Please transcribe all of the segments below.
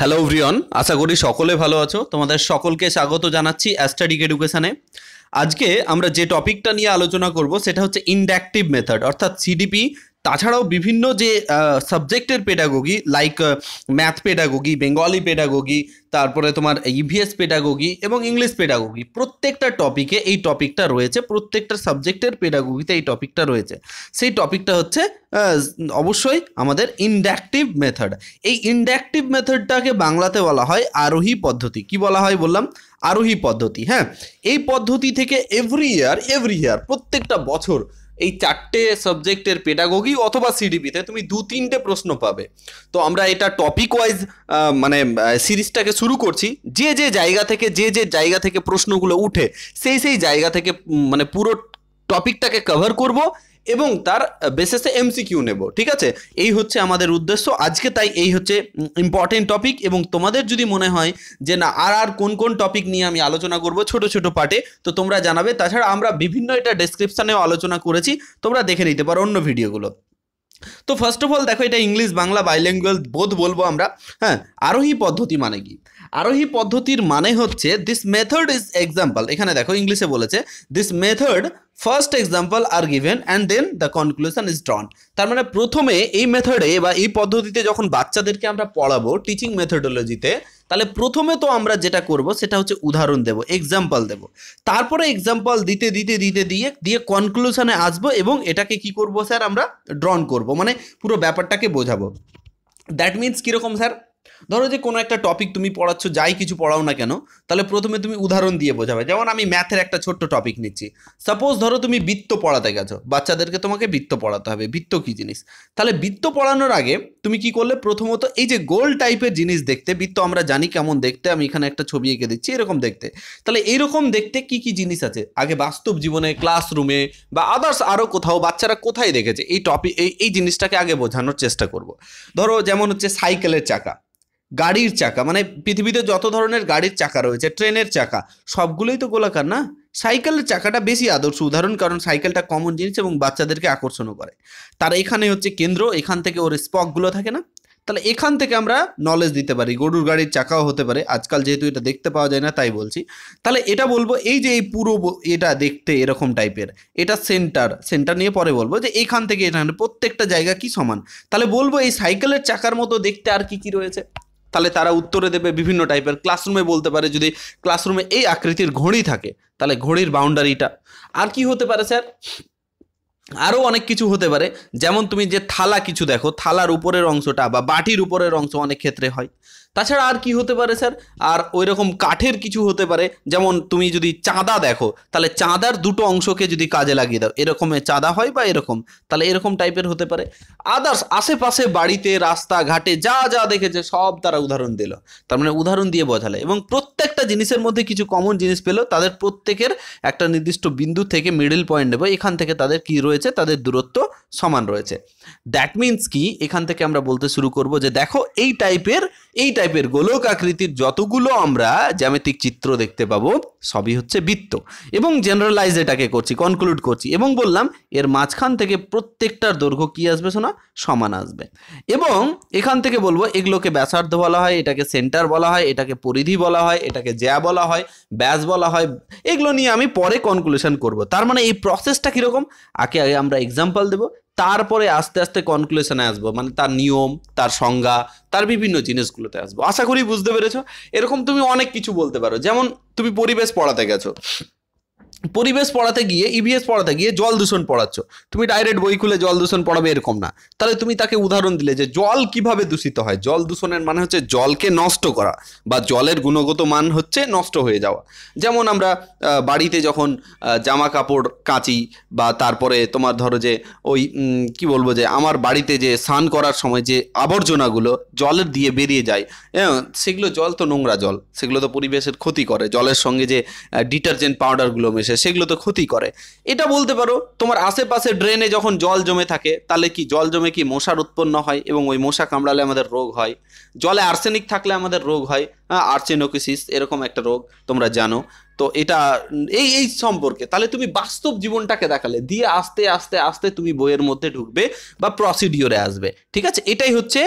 hello ভ্রিয়ন আশা করি সকলে ভালো আছো তোমাদের সকলকে স্বাগত জানাচ্ছি অ্যাস্টাডিক এডুকেশানে আজকে আমরা যে টপিকটা নিয়ে আলোচনা করব সেটা হচ্ছে ইন্ডাকটিভ মেথড অর্থাৎ সিডিপি তাছাড়াও বিভিন্ন যে সাবজেক্টের pedagogy like math pedagogy Bengali pedagogy তারপরে তোমার ইভিএস e পেডাগোগি এবং ইংলিশ পেডাগোগি প্রত্যেকটা টপিকে এই টপিকটা রয়েছে প্রত্যেকটা সাবজেক্টের পেডাগোগিতে এই টপিকটা রয়েছে সেই টপিকটা হচ্ছে অবশ্যই আমাদের ইন্ডাকটিভ মেথড এই ইন্ডাকটিভ মেথডটাকে বাংলাতে বলা হয় আরোহী পদ্ধতি কি বলা হয় বললাম আরোহী পদ্ধতি হ্যাঁ এই পদ্ধতি থেকে এভরি ইয়ার এভরি ইয়ার প্রত্যেকটা বছর এই চারটে সাবজেক্টের পেডাগোগি অথবা সিডিপিতে তুমি দু তিনটে প্রশ্ন পাবে তো আমরা এটা টপিক ওয়াইজ মানে সিরিজটাকে শুরু করছি যে যে জায়গা থেকে যে যে জায়গা থেকে প্রশ্নগুলো উঠে সেই সেই জায়গা থেকে মানে পুরো টপিকটাকে কভার করব এবং তার বেসেসে এমসিকিউ নেব ঠিক আছে এই হচ্ছে আমাদের উদ্দেশ্য আজকে তাই এই হচ্ছে ইম্পর্টেন্ট টপিক এবং তোমাদের যদি মনে হয় যে না আর আর কোন কোন টপিক নিয়ে আমি আলোচনা করব ছোট ছোট পার্টে তো তোমরা জানাবে তাছাড়া আমরা বিভিন্ন এটা ডেসক্রিপশানেও আলোচনা করেছি তোমরা দেখে নিতে পারো অন্য ভিডিওগুলো তো ফার্স্ট অফ অল দেখো এটা ইংলিশ বাংলা বাইল্যাঙ্গুয়াল বোধ বলবো আমরা হ্যাঁ আরোহী পদ্ধতি মানে কি আরোহী পদ্ধতির মানে হচ্ছে দিস মেথড ইজ এক্সাম্পল এখানে দেখো ইংলিশে বলেছে this method first example are given and then the conclusion is drawn তার মানে প্রথমে এই মেথডে বা এই পদ্ধতিতে যখন বাচ্চাদেরকে আমরা পড়াবো টিচিং মেথডোলজিতে তাহলে প্রথমে তো আমরা যেটা করব সেটা হচ্ছে উদাহরণ দেব এক্সাম্পল দেব তারপরে এক্সাম্পল দিতে দিতে দিতে দিয়ে দিয়ে কনক্লুশনে আসবো এবং এটাকে কি করব স্যার আমরা ড্রন করব মানে পুরো ব্যাপারটাকে বোঝাবো দ্যাট মিন্স কীরকম স্যার ধরো যে কোনো একটা টপিক তুমি পড়াচ্ছ যাই কিছু পড়াও না কেন তাহলে প্রথমে তুমি উদাহরণ দিয়ে বোঝাবে যেমন আমি ম্যাথের একটা ছোট্ট টপিক নিচ্ছি সাপোজ ধরো তুমি বৃত্ত পড়াতে গেছো বাচ্চাদেরকে তোমাকে বৃত্ত পড়াতে হবে বৃত্ত কী জিনিস তাহলে বৃত্ত পড়ানোর আগে তুমি কি করলে প্রথমত এই যে গোল টাইপের জিনিস দেখতে বৃত্ত আমরা জানি কেমন দেখতে আমি এখানে একটা ছবি এঁকে দিচ্ছি এরকম দেখতে তাহলে এইরকম দেখতে কি কি জিনিস আছে আগে বাস্তব জীবনে ক্লাসরুমে বা আদার্স আরও কোথাও বাচ্চারা কোথায় দেখেছে এই টপিক এই এই জিনিসটাকে আগে বোঝানোর চেষ্টা করব ধরো যেমন হচ্ছে সাইকেলের চাকা গাড়ির চাকা মানে পৃথিবীতে যত ধরনের গাড়ির চাকা রয়েছে ট্রেনের চাকা সবগুলোই তো গোলাকার না সাইকেলের চাকাটা বেশি আদর্শ উদাহরণ কারণ সাইকেলটা কমন জিনিস এবং বাচ্চাদেরকে আকর্ষণও করে তার এখানে হচ্ছে কেন্দ্র এখান থেকে ওর স্পকগুলো থাকে না তাহলে এখান থেকে আমরা নলেজ দিতে পারি গরুর গাড়ির চাকাও হতে পারে আজকাল যেহেতু এটা দেখতে পাওয়া যায় না তাই বলছি তাহলে এটা বলবো এই যে এই পুরো এটা দেখতে এরকম টাইপের এটা সেন্টার সেন্টার নিয়ে পরে বলবো যে এখান থেকে এখানে প্রত্যেকটা জায়গা কি সমান তাহলে বলবো এই সাইকেলের চাকার মতো দেখতে আর কি কি রয়েছে তাহলে তারা উত্তরে দেবে বিভিন্ন টাইপের ক্লাসরুমে বলতে পারে যদি ক্লাসরুমে এই আকৃতির ঘড়ি থাকে তাহলে ঘড়ির বাউন্ডারিটা আর কি হতে পারে স্যার আরও অনেক কিছু হতে পারে যেমন তুমি যে থালা কিছু দেখো থালার উপরের অংশটা বা বাটির উপরের অংশ অনেক ক্ষেত্রে হয় তাছাড়া আর কি হতে পারে স্যার আর ওই রকম কাঠের কিছু হতে পারে যেমন তুমি যদি চাঁদা দেখো তাহলে চাঁদার দুটো অংশকে যদি কাজে লাগিয়ে দাও এরকমের চাঁদা হয় বা এরকম তাহলে এরকম টাইপের হতে পারে আদার্স আশেপাশে বাড়িতে রাস্তাঘাটে যা যা দেখেছে সব তারা উদাহরণ দিল তার মানে উদাহরণ দিয়ে বোঝালে এবং প্রত্যেক জিনিসের মধ্যে কিছু কমন জিনিস পেলেও তাদের প্রত্যেকের একটা নির্দিষ্ট বিন্দু থেকে মিডিল পয়েন্ট এবং এখান থেকে তাদের কি রয়েছে তাদের দূরত্ব সমান রয়েছে দ্যাট মিন্স কি এখান থেকে আমরা বলতে শুরু করব যে দেখো এই টাইপের এই টাইপের গোলক আকৃতির যতগুলো আমরা জ্যামিতিক চিত্র দেখতে পাবো সবই হচ্ছে বৃত্ত এবং জেনারেলাইজ এটাকে করছি কনক্লুড করছি এবং বললাম এর মাঝখান থেকে প্রত্যেকটার দৈর্ঘ্য কি আসবে শোনা সমান আসবে এবং এখান থেকে বলবো এগুলোকে ব্যাসার্ধ বলা হয় এটাকে সেন্টার বলা হয় এটাকে পরিধি বলা হয় এটাকে জ্যা বলা হয় ব্যাস বলা হয় এগুলো নিয়ে আমি পরে কনক্লুশন করব তার মানে এই প্রসেসটা কীরকম আগে আগে আমরা এক্সাম্পল দেবো তারপরে আস্তে আস্তে কনক্লুশনে আসবো মানে তার নিয়ম তার সংজ্ঞা তার বিভিন্ন জিনিসগুলোতে আসবো আশা করি বুঝতে পেরেছো এরকম তুমি অনেক কিছু বলতে পারো যেমন তুমি পরিবেশ পড়াতে গেছো পরিবেশ পড়াতে গিয়ে ইভিএস e পড়াতে গিয়ে জল দূষণ পড়াচ্ছ তুমি ডাইরেক্ট বই খুলে জল দূষণ পড়াবে এরকম না তাহলে তুমি তাকে উদাহরণ দিলে যে জল কিভাবে দূষিত হয় জল দূষণের মানে হচ্ছে জলকে নষ্ট করা বা জলের গুণগত মান হচ্ছে নষ্ট হয়ে যাওয়া যেমন আমরা বাড়িতে যখন জামা কাপড় কাচি বা তারপরে তোমার ধরো যে ওই কি বলবো যে আমার বাড়িতে যে স্নান করার সময় যে আবর্জনাগুলো জলের দিয়ে বেরিয়ে যায় হ্যাঁ সেগুলো জল তো নোংরা জল সেগুলো তো পরিবেশের ক্ষতি করে জলের সঙ্গে যে ডিটারজেন্ট পাউডারগুলো মেশে সেগুলো তো ক্ষতি করে এটা বলতে পারো তোমার আশেপাশে ড্রেনে যখন জল জমে থাকে তাহলে কি জল জমে কি মশার উৎপন্ন হয় এবং ওই মশা কামড়ালে আমাদের রোগ হয় জলে আর্সেনিক থাকলে আমাদের রোগ হয় আর্চেনোকিসিস এরকম একটা রোগ তোমরা জানো তো এটা এই এই সম্পর্কে তাহলে তুমি বাস্তব জীবনটাকে দেখালে দিয়ে আস্তে আস্তে আস্তে তুমি বইয়ের মধ্যে ঢুকবে বা প্রসিডিওরে আসবে ঠিক আছে এটাই হচ্ছে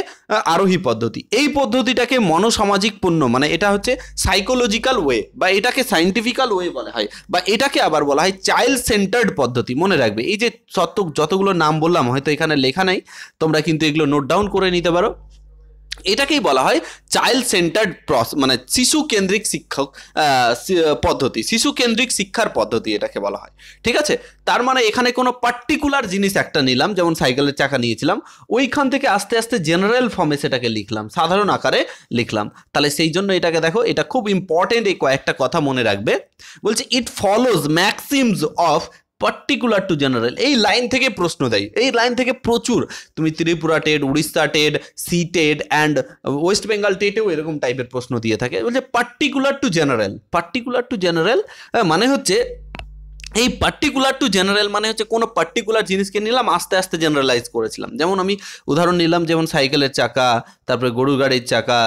আরোহী পদ্ধতি এই পদ্ধতিটাকে মনোসামাজিক পণ্য মানে এটা হচ্ছে সাইকোলজিক্যাল ওয়ে বা এটাকে সাইন্টিফিক্যাল ওয়ে বলা হয় বা এটাকে আবার বলা হয় চাইল্ড সেন্টার্ড পদ্ধতি মনে রাখবে এই যে সত্য যতগুলো নাম বললাম হয়তো এখানে লেখা নাই তোমরা কিন্তু এগুলো নোট ডাউন করে নিতে পারো এটাকেই বলা হয় চাইল্ড সেন্টার্ড মানে শিশু কেন্দ্রিক শিক্ষক পদ্ধতি শিশু কেন্দ্রিক শিক্ষার পদ্ধতি এটাকে বলা হয় ঠিক আছে তার মানে এখানে কোনো পার্টিকুলার জিনিস একটা নিলাম যেমন সাইকেলের চাকা নিয়েছিলাম ওইখান থেকে আস্তে আস্তে জেনারেল ফর্মে সেটাকে লিখলাম সাধারণ আকারে লিখলাম তাহলে সেই জন্য এটাকে দেখো এটা খুব ইম্পর্টেন্ট এই কয়েকটা কথা মনে রাখবে বলছে it follows maxims of particular to general এই লাইন থেকে প্রশ্ন দেয় এই লাইন থেকে প্রচুর তুমি Tripura TET Odisha TET C TET and West Bengal টেটেও এরকম টাইপের প্রশ্ন দিয়ে থাকে বলছে particular to general particular to general মানে হচ্ছে এই পার্টিকুলার টু জেনারেল মানে হচ্ছে কোনো পার্টিকুলার জিনিসকে নিলাম আস্তে আস্তে জেনারেলাইজ করেছিলাম যেমন আমি উদাহরণ নিলাম যেমন সাইকেলের চাকা তারপরে গরুর গাড়ির চাকা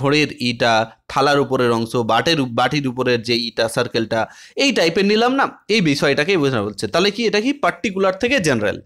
ঘোড়ের ইটা থালার উপরের অংশ বাটের বাটির উপরের যে ইটা সার্কেলটা এই টাইপের নিলাম না এই বিষয়টাকেই বোঝানো বলছে তাহলে কি এটা কি পার্টিকুলার থেকে জেনারেল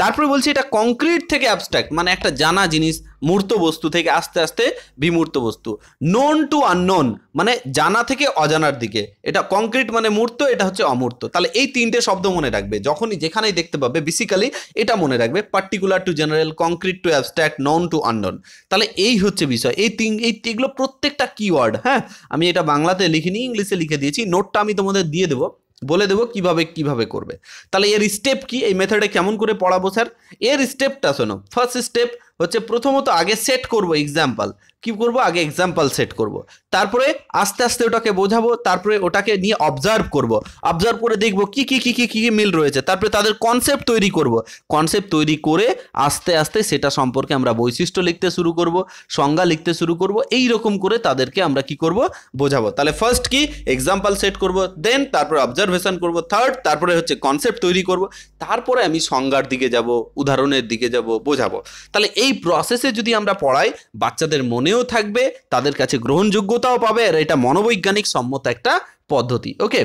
তারপরে বলছি এটা কংক্রিট থেকে অ্যাবস্ট্রাক্ট মানে একটা জানা জিনিস মূর্ত বস্তু থেকে আস্তে আস্তে বিমূর্ত বস্তু নোন টু আননোন মানে জানা থেকে অজানার দিকে এটা কংক্রিট মানে মূর্ত এটা হচ্ছে অমূর্ত তাহলে এই তিনটে শব্দ মনে রাখবে যখনই যেখানেই দেখতে পাবে বেসিক্যালি এটা মনে রাখবে particular to general concrete to abstract known to unknown তাহলে এই হচ্ছে বিষয় এই তিন এই এগুলো প্রত্যেকটা কিওয়ার্ড হ্যাঁ আমি এটা বাংলাতে লিখিনি ইংলিশে লিখে দিয়েছি নোটটা আমি তোমাদের দিয়ে দেবো বলে দেবো কিভাবে কিভাবে করবে তাহলে এর স্টেপ কি এই মেথডে কেমন করে পড়াবো স্যার এর স্টেপটা শোনো ফার্স্ট স্টেপ হচ্ছে প্রথমত আগে সেট করব এক্সাম্পল কি করব আগে এক্সাম্পল সেট করব তারপরে আস্তে আস্তে ওটাকে বোঝাবো তারপরে ওটাকে নিয়ে অবজার্ভ করব অবজার্ভ করে দেখব কি কি কি কি কি মিল রয়েছে তারপরে তাদের কনসেপ্ট তৈরি করব কনসেপ্ট তৈরি করে আস্তে আস্তে সেটা সম্পর্কে আমরা বৈশিষ্ট্য লিখতে শুরু করব সংজ্ঞা লিখতে শুরু করব এই রকম করে তাদেরকে আমরা কি করব বোঝাবো তাহলে ফার্স্ট কি এক্সাম্পল সেট করব দেন তারপরে অবজারভেশন করব থার্ড তারপরে হচ্ছে কনসেপ্ট তৈরি করব তারপরে আমি সংজ্ঞার দিকে যাব উদাহরণের দিকে যাব বোঝাবো তাহলে এই প্রসেসে যদি আমরা পড়াই বাচ্চাদের মনেও থাকবে তাদের কাছে গ্রহণযোগ্যতাও পাবে আর এটা মনোবৈজ্ঞানিক সম্মত একটা পদ্ধতি ওকে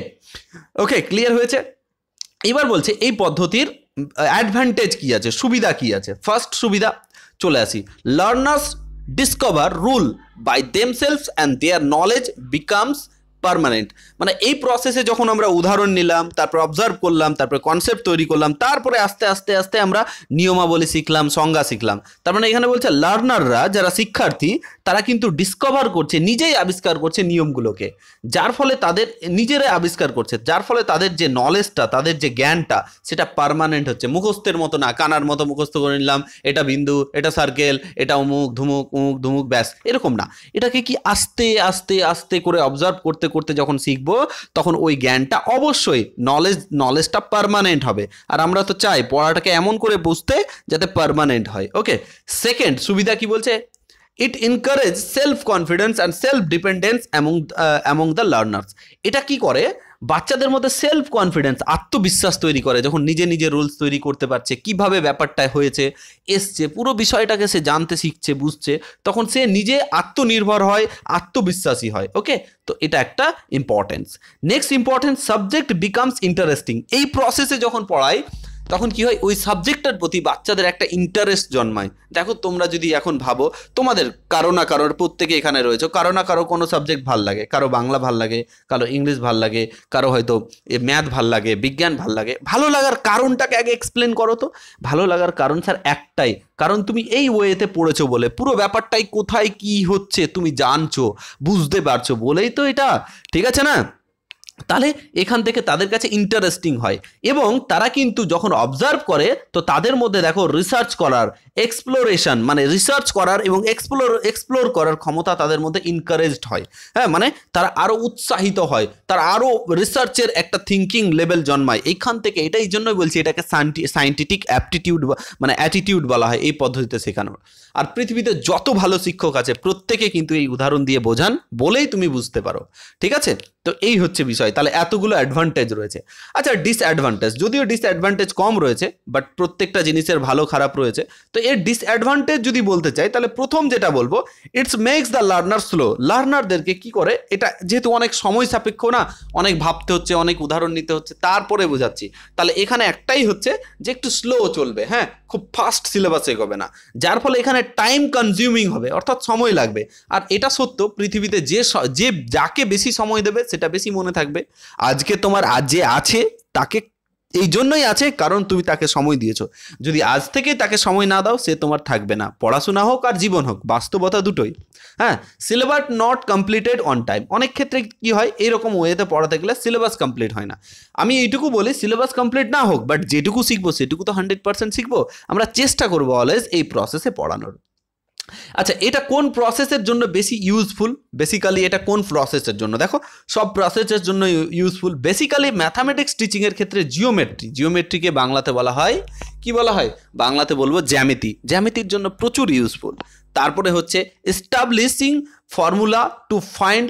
ওকে ক্লিয়ার হয়েছে এবার বলছে এই পদ্ধতির অ্যাডভান্টেজ কি আছে সুবিধা কি আছে ফার্স্ট সুবিধা চলে আসি learners discover rule by themselves and their knowledge becomes permanent মানে এই প্রসেসে যখন আমরা উদাহরণ নিলাম তারপর অবজার্ভ করলাম তারপর কনসেপ্ট তৈরি করলাম তারপরে আস্তে আস্তে আস্তে আমরা নিয়মাবলী শিখলাম সংজ্ঞা শিখলাম তার মানে এখানে বলছে লার্নাররা যারা শিক্ষার্থী তারা কিন্তু ডিসকভার করছে নিজেই আবিষ্কার করছে নিয়মগুলোকে যার ফলে তাদের নিজেরাই আবিষ্কার করছে যার ফলে তাদের যে নলেজটা তাদের যে জ্ঞানটা সেটা পারমানেন্ট হচ্ছে মুখস্থের মতো না কানার মতো মুখস্থ করে নিলাম এটা বিন্দু এটা সার্কেল এটা অমুক ধুমুক উমুক ধুমুক ব্যাস এরকম না এটাকে কি আস্তে আস্তে আস্তে করে অবজার্ভ করতে করতে যখন শিখবো তখন ওই জ্ঞানটা অবশ্যই নলেজ নলেজটা পারমানেন্ট হবে আর আমরা তো চাই পড়াটাকে এমন করে বুঝতে যাতে পারমানেন্ট হয় ওকে সেকেন্ড সুবিধা কি বলছে it encourage self confidence and self dependence among among the learners এটা কি করে বাচ্চাদের মধ্যে সেলফ কনফিডেন্স আত্মবিশ্বাস তৈরি করে যখন নিজে নিজে রুলস তৈরি করতে পারছে কিভাবে ব্যাপারটা হয়েছে এসছে পুরো বিষয়টাকে সে জানতে শিখছে বুঝছে তখন সে নিজে আত্মনির্ভর হয় আত্মবিশ্বাসী হয় ওকে তো এটা একটা importance next importance subject becomes interesting এই প্রসেসে যখন পড়ায় তখন কি হয় ওই সাবজেক্টটার প্রতি বাচ্চাদের একটা ইন্টারেস্ট জন্মায় দেখো তোমরা যদি এখন ভাবো তোমাদের কারো না কারোর প্রত্যেকে এখানে রয়েছে কারো না কারো কোনো সাবজেক্ট ভাল লাগে কারো বাংলা ভাল লাগে কারো ইংলিশ ভাল লাগে কারো হয়তো ম্যাথ ভাল লাগে বিজ্ঞান ভাল লাগে ভালো লাগার কারণটাকে আগে এক্সপ্লেন করো তো ভালো লাগার কারণ স্যার একটাই কারণ তুমি এই ওয়েতে পড়েছো বলে পুরো ব্যাপারটাই কোথায় কি হচ্ছে তুমি জানছো বুঝতে পারছো বলেই তো এটা ঠিক আছে না তাহলে এখান থেকে তাদের কাছে ইন্টারেস্টিং হয় এবং তারা কিন্তু যখন অবজার্ভ করে তো তাদের মধ্যে দেখো রিসার্চ করার এক্সপ্লোরেশন মানে রিসার্চ করার এবং এক্সপ্লোর এক্সপ্লোর করার ক্ষমতা তাদের মধ্যে ইনকারেজড হয় হ্যাঁ মানে তারা আরও উৎসাহিত হয় তারা আরও রিসার্চের একটা থিঙ্কিং লেভেল জন্মায় এইখান থেকে এটাই জন্যই বলছি এটাকে সাইন্টিফিক অ্যাপটিটিউড মানে অ্যাটিটিউড বলা হয় এই পদ্ধতিতে শেখানোর আর পৃথিবীতে যত ভালো শিক্ষক আছে প্রত্যেকে কিন্তু এই উদাহরণ দিয়ে বোঝান বলেই তুমি বুঝতে পারো ঠিক আছে তো এই হচ্ছে বিষয় হয় তাহলে এতগুলো অ্যাডভান্টেজ রয়েছে আচ্ছা ডিসঅ্যাডভান্টেজ যদিও ডিসঅ্যাডভান্টেজ কম রয়েছে বাট প্রত্যেকটা জিনিসের ভালো খারাপ রয়েছে তো এর ডিসঅ্যাডভান্টেজ যদি বলতে চাই তাহলে প্রথম যেটা বলবো it's makes the learner slow লার্নারদেরকে কি করে এটা যেহেতু অনেক সময় সাপেক্ষ না অনেক ভাবতে হচ্ছে অনেক উদাহরণ নিতে হচ্ছে তারপরে বোঝাচ্ছি তাহলে এখানে একটাই হচ্ছে যে একটু স্লো চলবে হ্যাঁ খুব ফাস্ট সিলেবাস এগোবে না যার ফলে এখানে টাইম কনজিউমিং হবে অর্থাৎ সময় লাগবে আর এটা সত্য পৃথিবীতে যে যে যাকে বেশি সময় দেবে সেটা বেশি মনে থাকবে থাকবে আজকে তোমার আজ যে আছে তাকে এই জন্যই আছে কারণ তুমি তাকে সময় দিয়েছো যদি আজ থেকে তাকে সময় না দাও সে তোমার থাকবে না পড়াশোনা হোক আর জীবন হোক বাস্তবতা দুটোই হ্যাঁ syllabus not completed on time অনেক ক্ষেত্রে কি হয় এরকম ওয়েতে পড়াতে গেলে সিলেবাস কমপ্লিট হয় না আমি এইটুকু বলি সিলেবাস কমপ্লিট না হোক বাট যেটুকু শিখবো সেটুকু তো হান্ড্রেড পার্সেন্ট শিখবো আমরা চেষ্টা করবো অলওয়েজ এই প্রসেসে পড়ানোর আচ্ছা এটা কোন প্রসেসের জন্য বেশি ইউজফুল বেসিক্যালি এটা কোন প্রসেসের জন্য দেখো সব প্রসেসের জন্য ইউজফুল বেসিক্যালি ম্যাথামেটিক্স টিচিংয়ের ক্ষেত্রে জিওমেট্রি জিওমেট্রিকে বাংলাতে বলা হয় কি বলা হয় বাংলাতে বলবো জ্যামিতি জ্যামিতির জন্য প্রচুর ইউজফুল তারপরে হচ্ছে establishing formula to find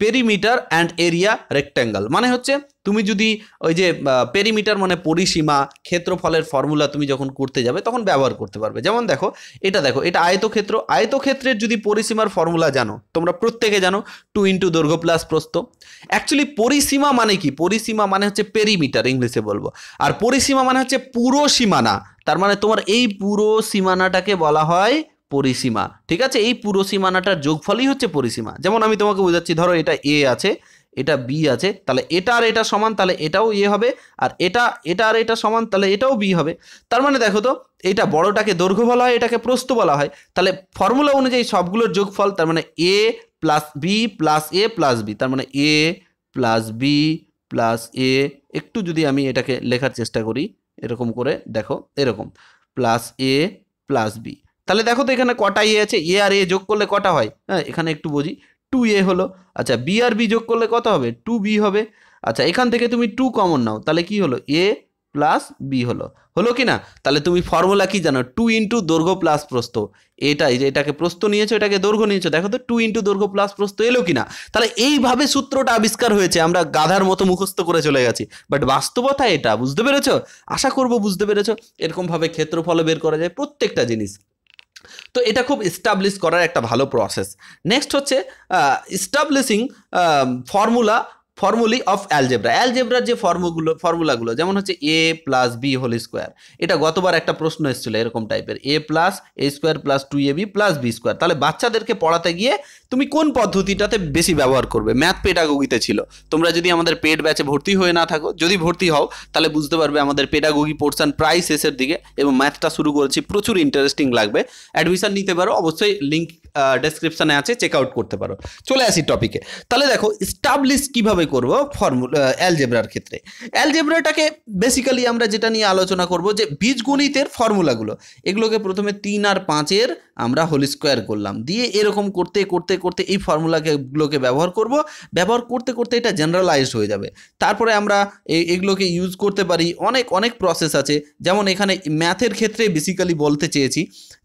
perimeter and area rectangle মানে হচ্ছে তুমি যদি ওই যে পেরিমিটার মানে পরিসীমা ক্ষেত্রফলের ফর্মুলা তুমি যখন করতে যাবে তখন ব্যবহার করতে পারবে যেমন দেখো এটা দেখো এটা আয়তক্ষেত্র আয়তক্ষেত্রের যদি পরিসীমার ফর্মুলা জানো তোমরা প্রত্যেকে জানো টু ইন্টু দৈর্ঘ্য প্লাস প্রস্ত অ্যাকচুয়ালি পরিসীমা মানে কি পরিসীমা মানে হচ্ছে পেরিমিটার ইংলিশে বলবো আর পরিসীমা মানে হচ্ছে পুরো সীমানা তার মানে তোমার এই পুরো সীমানাটাকে বলা হয় পরিসীমা ঠিক আছে এই পুরো সীমানাটার যোগফলই হচ্ছে পরিসীমা যেমন আমি তোমাকে বোঝাচ্ছি ধরো এটা এ আছে এটা বি আছে তাহলে এটা আর এটা সমান তাহলে এটাও ইয়ে হবে আর এটা এটা আর এটা সমান তাহলে এটাও বি হবে তার মানে দেখো তো এটা বড়টাকে দৈর্ঘ্য বলা হয় এটাকে প্রস্ত বলা হয় তাহলে ফর্মুলা অনুযায়ী সবগুলোর যোগফল তার মানে A plus B plus A plus B তার মানে A plus B plus A একটু যদি আমি এটাকে লেখার চেষ্টা করি এরকম করে দেখো এরকম প্লাস এ প্লাস বি তাহলে দেখো তো এখানে কটা এ আছে এ আর এ যোগ করলে কটা হয় হ্যাঁ এখানে একটু বুঝি টু এ হলো আচ্ছা বি আর বি যোগ করলে কত হবে টু বি হবে আচ্ছা এখান থেকে তুমি টু কমন নাও তাহলে কি হলো এ প্লাস বি হলো হলো কি না তাহলে তুমি ফর্মুলা কি জানো টু ইন্টু দৈর্ঘ্য প্লাস প্রস্ত এটাই যে এটাকে প্রস্ত নিয়েছো এটাকে দৈর্ঘ্য নিয়েছো দেখো তো টু ইন্টু দৈর্ঘ্য প্লাস প্রস্ত এলো কি না তাহলে এইভাবে সূত্রটা আবিষ্কার হয়েছে আমরা গাধার মতো মুখস্থ করে চলে গেছি বাট বাস্তবতা এটা বুঝতে পেরেছো আশা করব বুঝতে পেরেছো এরকমভাবে ক্ষেত্রফল বের করা যায় প্রত্যেকটা জিনিস তো এটা খুব এস্টাবলিশ করার একটা ভালো প্রসেস নেক্সট হচ্ছে establishing formula formulae of algebra অ্যালজেব্রার যে ফর্মুগুলো ফর্মুলাগুলো যেমন হচ্ছে A plus B whole square এটা গতবার একটা প্রশ্ন এসেছিলো এরকম টাইপের A plus A square plus two A B plus B square তাহলে বাচ্চাদেরকে পড়াতে গিয়ে তুমি কোন পদ্ধতিটাতে বেশি ব্যবহার করবে ম্যাথ পেডাগোগিতে ছিল তোমরা যদি আমাদের পেড ব্যাচে ভর্তি হয়ে না থাকো যদি ভর্তি হও তাহলে বুঝতে পারবে আমাদের পেডাগোগি পোর্শন প্রায় শেষের দিকে এবং ম্যাথটা শুরু করেছি প্রচুর ইন্টারেস্টিং লাগবে অ্যাডমিশন নিতে পারো অবশ্যই লিঙ্ক ডেসক্রিপশানে আছে চেক আউট করতে পারো চলে আসি টপিকে তাহলে দেখো স্টাবলিশ কিভাবে করব ফর্মুলা অ্যালজেব্রার ক্ষেত্রে অ্যালজেব্রাটাকে বেসিক্যালি আমরা যেটা নিয়ে আলোচনা করব যে বীজগণিতের ফর্মুলাগুলো এগুলোকে প্রথমে তিন আর পাঁচের আমরা হোল স্কোয়ার করলাম দিয়ে এরকম করতে করতে করতে এই ফর্মুলাগুলোকে ব্যবহার করব ব্যবহার করতে করতে এটা জেনারেলাইজড হয়ে যাবে তারপরে আমরা এগুলোকে ইউজ করতে পারি অনেক অনেক প্রসেস আছে যেমন এখানে ম্যাথের ক্ষেত্রে বেসিক্যালি বলতে চেয়েছি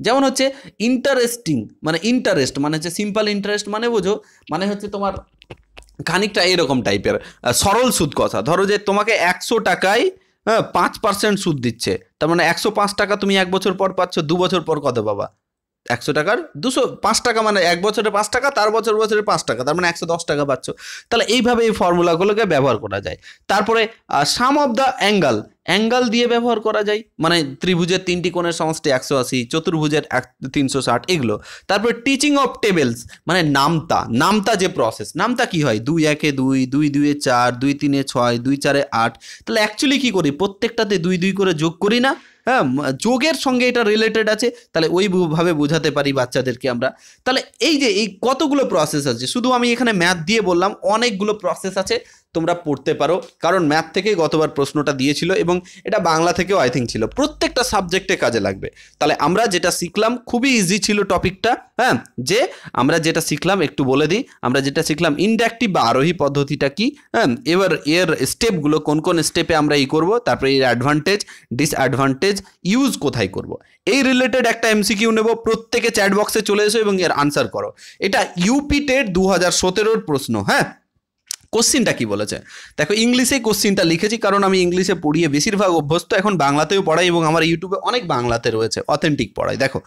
যেমন হচ্ছে ইন্টারেস্টিং মানে ইন ইন্টারেস্ট মানে হচ্ছে সিম্পল ইন্টারেস্ট মানে বোঝো মানে হচ্ছে তোমার খানিকটা এরকম টাইপের সরল সুদ কথা ধরো যে তোমাকে একশো টাকায় হ্যাঁ পাঁচ পার্সেন্ট সুদ দিচ্ছে তার মানে একশো পাঁচ টাকা তুমি এক বছর পর পাচ্ছ দু বছর পর কত পাবা একশো টাকার দুশো পাঁচ টাকা মানে এক বছরে পাঁচ টাকা তার বছর বছরে পাঁচ টাকা তার মানে একশো দশ টাকা পাচ্ছ তাহলে এইভাবে এই ফর্মুলাগুলোকে ব্যবহার করা যায় তারপরে sum of the angle angle দিয়ে ব্যবহার করা যায় মানে ত্রিভুজের তিনটি কোণের সমষ্টি একশো আশি চতুর্ভুজের এক তিনশো ষাট এগুলো তারপর টিচিং অফ টেবেলস মানে নামতা নামতা যে প্রসেস নামতা কি হয় দুই একে দুই দুই দুয়ে চার দুই তিনে ছয় দুই চারে আট তাহলে অ্যাকচুয়ালি কি করি প্রত্যেকটাতে দুই দুই করে যোগ করি না হ্যাঁ যোগের সঙ্গে এটা রিলেটেড আছে তাহলে ওইভাবে বোঝাতে পারি বাচ্চাদেরকে আমরা তাহলে এই যে এই কতগুলো প্রসেস আছে শুধু আমি এখানে ম্যাথ দিয়ে বললাম অনেকগুলো প্রসেস আছে তোমরা পড়তে পারো কারণ ম্যাথ থেকে গতবার প্রশ্নটা দিয়েছিল এবং এটা বাংলা থেকেও আই থিঙ্ক ছিল প্রত্যেকটা সাবজেক্টে কাজে লাগবে তাহলে আমরা যেটা শিখলাম খুবই ইজি ছিল টপিকটা হ্যাঁ যে আমরা যেটা শিখলাম একটু বলে দিই আমরা যেটা শিখলাম ইন্ডাকটিভ বা আরোহী পদ্ধতিটা কি হ্যাঁ এবার এর স্টেপগুলো কোন কোন স্টেপে আমরা ই করব তারপরে এর অ্যাডভান্টেজ ডিসঅ্যাডভান্টেজ ইউজ কোথায় করব এই রিলেটেড একটা এমসিকিউ নেব প্রত্যেকে চ্যাট বক্সে চলে এসো এবং এর আনসার করো এটা ইউপি টেট দু হাজার প্রশ্ন হ্যাঁ কোশ্চিনটা কি বলেছে দেখো ইংলিশে কোশ্চিনটা লিখেছি কারণ আমি ইংলিশে পড়িয়ে বেশিরভাগ অভ্যস্ত এখন বাংলাতেও পড়াই এবং আমার ইউটিউবে অনেক বাংলাতে রয়েছে অথেন্টিক পড়াই দেখো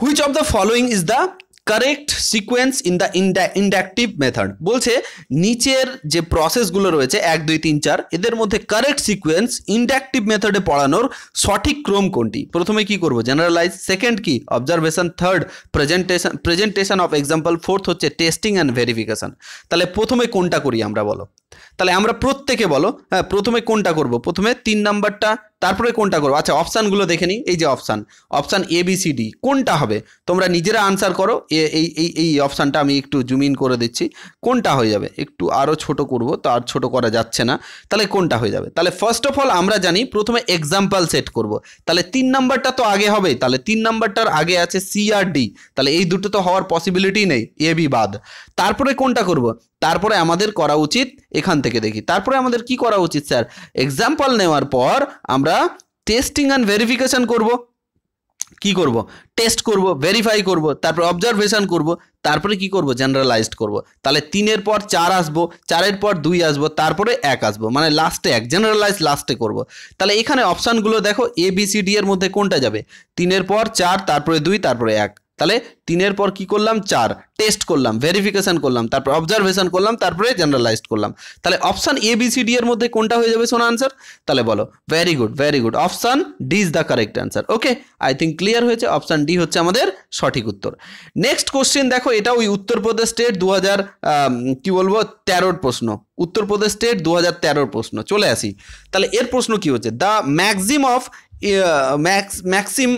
which of the following is the correct sequence in the inductive method বলছে নিচের যে প্রসেসগুলো রয়েছে এক দুই তিন চার এদের মধ্যে কারেক্ট সিকোয়েন্স ইন্ডাকটিভ মেথডে পড়ানোর সঠিক ক্রম কোনটি প্রথমে কি করব জেনারেলাইজ সেকেন্ড কি observation third presentation presentation of example fourth হচ্ছে টেস্টিং অ্যান্ড ভেরিফিকেশন তাহলে প্রথমে কোনটা করি আমরা বলো তাহলে আমরা প্রত্যেকে বলো হ্যাঁ প্রথমে কোনটা করব প্রথমে তিন নাম্বারটা তারপরে কোনটা করবো আচ্ছা অপশানগুলো দেখে নিই এই যে option option A B C D কোনটা হবে তোমরা নিজেরা আনসার করো এই এই এই অপশানটা আমি একটু জুম ইন করে দিচ্ছি কোনটা হয়ে যাবে একটু আরও ছোট করব তো আর ছোট করা যাচ্ছে না তাহলে কোনটা হয়ে যাবে তাহলে ফার্স্ট অফ অল আমরা জানি প্রথমে এক্সাম্পল সেট করব তাহলে তিন নাম্বারটা তো আগে হবে তাহলে তিন নাম্বারটার আগে আছে সি আর ডি তাহলে এই দুটো তো হওয়ার পসিবিলিটি নেই এ বি বাদ তারপরে কোনটা করব তারপরে আমাদের করা উচিত এখান থেকে দেখি তারপরে আমাদের কি করা উচিত স্যার এক্সাম্পল নেওয়ার পর আমরা টেস্টিং অ্যান্ড ভেরিফিকেশান করব কি করব টেস্ট করব ভেরিফাই করব তারপর অবজারভেশন করব তারপরে কি করব জেনারেলাইজড করব তাহলে তিনের পর চার আসবো চারের পর দুই আসবো তারপরে এক আসবো মানে লাস্টে এক জেনারেলাইজ লাস্টে করব তাহলে এখানে অপশানগুলো দেখো এ বি সি ডি এর মধ্যে কোনটা যাবে তিনের পর চার তারপরে দুই তারপরে এক তাহলে তিনের পর কি করলাম চার টেস্ট করলাম ভেরিফিকেশান করলাম তারপর অবজারভেশন করলাম তারপরে জেনারেলাইজড করলাম তাহলে option A B C D এর মধ্যে কোনটা হয়ে যাবে শোনা আনসার তাহলে বলো very good very good option D is the correct answer okay I think clear হয়েছে অপশান ডি হচ্ছে আমাদের সঠিক উত্তর নেক্সট কোশ্চেন দেখো এটা ওই উত্তরপ্রদেশ স্টেট দু হাজার কী বলবো তেরোর প্রশ্ন উত্তরপ্রদেশ স্টেট দু হাজার তেরোর প্রশ্ন চলে আসি তাহলে এর প্রশ্ন কি হচ্ছে the maxim of maxim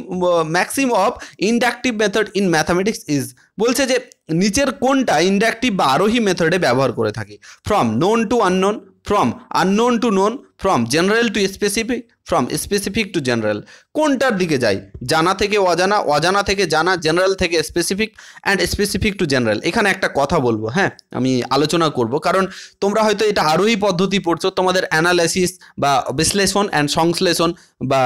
maxim of inductive method in mathematics is বলছে যে নিচের কোনটা ইন্ডাকটিভ বা আরোহী মেথডে ব্যবহার করে থাকে from known to unknown from unknown to known from general to specific from specific to general কোনটার দিকে যাই জানা থেকে অজানা অজানা থেকে জানা জেনারেল থেকে specific and specific to general এখানে একটা কথা বলবো হ্যাঁ আমি আলোচনা করব কারণ তোমরা হয়তো এটা আরোই পদ্ধতি পড়ছো তোমাদের অ্যানালাইসিস বা বিশ্লেষণ অ্যান্ড সংশ্লেষণ বা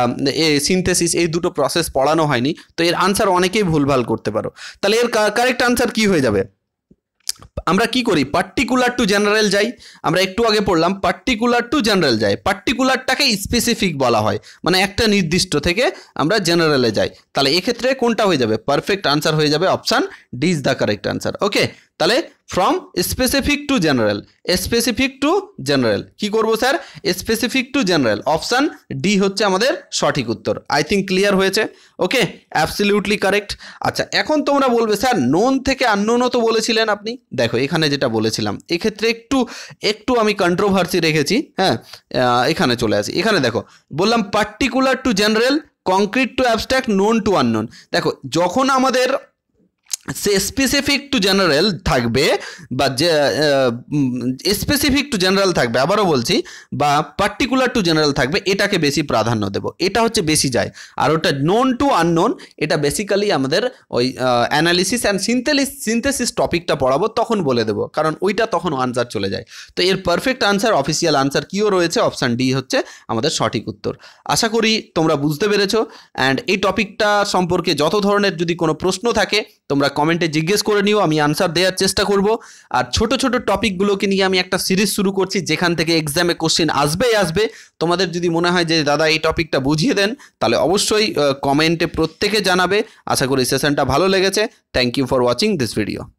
এ সিনথেসিস এই দুটো প্রসেস পড়ানো হয়নি তো এর আনসার অনেকেই ভুলভাল করতে পারো তাহলে এর কারেক্ট আনসার কি হয়ে যাবে আমরা কি করি পার্টিকুলার টু জেনারেল যাই আমরা একটু আগে পড়লাম পার্টিকুলার টু জেনারেল যাই পার্টিকুলারটাকে স্পেসিফিক বলা হয় মানে একটা নির্দিষ্ট থেকে আমরা জেনারেলে যাই তাহলে এক্ষেত্রে কোনটা হয়ে যাবে পারফেক্ট আনসার হয়ে যাবে option D is the correct answer okay তাহলে from specific to general specific to general কি করব sir specific to general option D হচ্ছে আমাদের সঠিক উত্তর আই থিঙ্ক ক্লিয়ার হয়েছে ওকে অ্যাবসলিউটলি কারেক্ট আচ্ছা এখন তোমরা বলবে স্যার নোন থেকে আননোনও তো বলেছিলেন আপনি দেখো এখানে যেটা বলেছিলাম এক্ষেত্রে একটু একটু আমি কন্ট্রোভার্সি রেখেছি হ্যাঁ এখানে চলে আসি এখানে দেখো বললাম particular to general concrete to abstract known to unknown দেখো যখন আমাদের সে স্পেসিফিক টু জেনারেল থাকবে বা যে স্পেসিফিক টু জেনারেল থাকবে আবারও বলছি বা পার্টিকুলার টু জেনারেল থাকবে এটাকে বেশি প্রাধান্য দেব এটা হচ্ছে বেশি যায় আর ওটা নোন টু আননোন এটা বেসিক্যালি আমাদের ওই অ্যানালিসিস অ্যান্ড সিনথেলিস সিনথেসিস টপিকটা পড়াবো তখন বলে দেবো কারণ ওইটা তখন আনসার চলে যায় তো এর পারফেক্ট আনসার অফিসিয়াল আনসার কিও রয়েছে অপশান ডি হচ্ছে আমাদের সঠিক উত্তর আশা করি তোমরা বুঝতে পেরেছো অ্যান্ড এই টপিকটা সম্পর্কে যত ধরনের যদি কোনো প্রশ্ন থাকে তোমরা কমেন্টে জিজ্ঞেস করে নিও আমি আনসার দেওয়ার চেষ্টা করব আর ছোট ছোট টপিকগুলোকে নিয়ে আমি একটা সিরিজ শুরু করছি যেখান থেকে এক্সামে কোশ্চেন আসবেই আসবে তোমাদের যদি মনে হয় যে দাদা এই টপিকটা বুঝিয়ে দেন তাহলে অবশ্যই কমেন্টে প্রত্যেকে জানাবে আশা করি সেশনটা ভালো লেগেছে thank you for watching this video